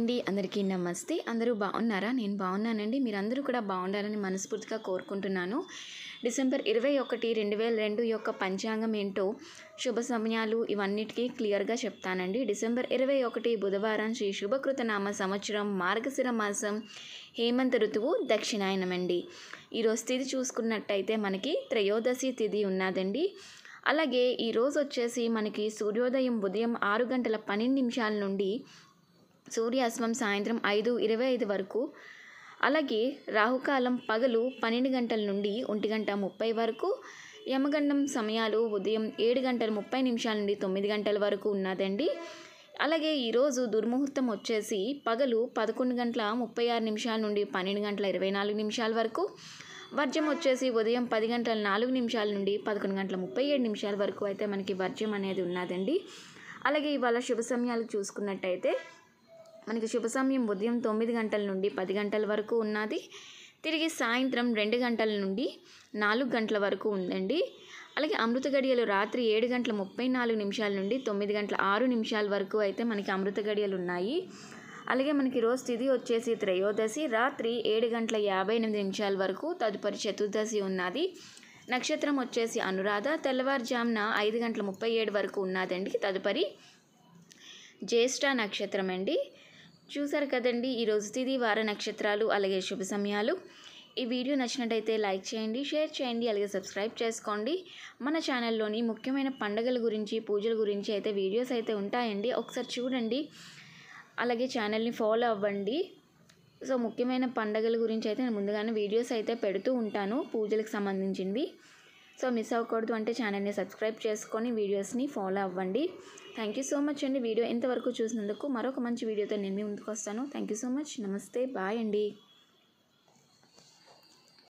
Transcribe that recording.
అండి అందరికీ నమస్తే అందరూ బాగున్నారా నేను బాగున్నానండి మీరందరూ కూడా బాగుండాలని మనస్ఫూర్తిగా కోరుకుంటున్నాను డిసెంబర్ ఇరవై ఒకటి రెండు వేల రెండు యొక్క పంచాంగం ఏంటో శుభ సమయాలు ఇవన్నిటికీ క్లియర్గా చెప్తానండి డిసెంబర్ ఇరవై ఒకటి బుధవారం శ్రీ శుభకృతనామ సంవత్సరం మార్గశిర మాసం హేమంత ఋతువు దక్షిణాయనమండి ఈరోజు తిథి చూసుకున్నట్టయితే మనకి త్రయోదశి తిథి ఉన్నదండి అలాగే ఈరోజు వచ్చేసి మనకి సూర్యోదయం ఉదయం ఆరు గంటల పన్నెండు నిమిషాల నుండి సూర్యాస్తమం సాయంత్రం ఐదు ఇరవై ఐదు వరకు అలాగే రాహుకాలం పగలు పన్నెండు గంటల నుండి ఒంటి గంట ముప్పై వరకు యమగండం సమయాలు ఉదయం ఏడు గంటల ముప్పై నిమిషాల నుండి తొమ్మిది గంటల వరకు ఉన్నదండి అలాగే ఈరోజు దుర్ముహూర్తం వచ్చేసి పగలు పదకొండు గంటల ముప్పై ఆరు నిమిషాల నుండి పన్నెండు గంటల ఇరవై నాలుగు నిమిషాల వరకు వర్జం వచ్చేసి ఉదయం పది గంటల నాలుగు నిమిషాల నుండి పదకొండు గంటల ముప్పై ఏడు నిమిషాల వరకు అయితే మనకి వర్జం అనేది ఉన్నదండి అలాగే ఇవాళ శుభ సమయాలు చూసుకున్నట్టయితే మనకి శుభ సమయం ఉదయం తొమ్మిది గంటల నుండి పది గంటల వరకు ఉన్నది తిరిగి సాయంత్రం రెండు గంటల నుండి నాలుగు గంటల వరకు ఉందండి అలాగే అమృత గడియలు రాత్రి ఏడు గంటల ముప్పై నాలుగు నిమిషాల నుండి తొమ్మిది గంటల ఆరు నిమిషాల వరకు అయితే మనకి అమృత గడియలు ఉన్నాయి అలాగే మనకి రోజు తిది వచ్చేసి త్రయోదశి రాత్రి ఏడు గంటల యాభై ఎనిమిది నిమిషాల వరకు తదుపరి చతుర్దశి ఉన్నది నక్షత్రం వచ్చేసి అనురాధ తెల్లవారుజామున ఐదు గంటల ముప్పై ఏడు వరకు ఉన్నదండి తదుపరి జ్యేష్ఠ నక్షత్రం అండి చూసారు కదండి ఈరోజు తిది వార నక్షత్రాలు అలాగే శుభ సమయాలు ఈ వీడియో నచ్చినట్టయితే లైక్ చేయండి షేర్ చేయండి అలాగే సబ్స్క్రైబ్ చేసుకోండి మన ఛానల్లోని ముఖ్యమైన పండుగల గురించి పూజల గురించి అయితే వీడియోస్ అయితే ఉంటాయండి ఒకసారి చూడండి అలాగే ఛానల్ని ఫాలో అవ్వండి సో ముఖ్యమైన పండగల గురించి అయితే నేను ముందుగానే వీడియోస్ అయితే పెడుతూ ఉంటాను పూజలకు సంబంధించినవి సో మిస్ అవ్వకూడదు అంటే ఛానల్ని సబ్స్క్రైబ్ చేసుకొని వీడియోస్ని ఫాలో అవ్వండి థ్యాంక్ యూ సో మచ్ అండి వీడియో ఇంతవరకు చూసినందుకు మరొక మంచి వీడియోతో నేను మీ ముందుకు వస్తాను థ్యాంక్ యూ సో మచ్ నమస్తే బాయ్ అండి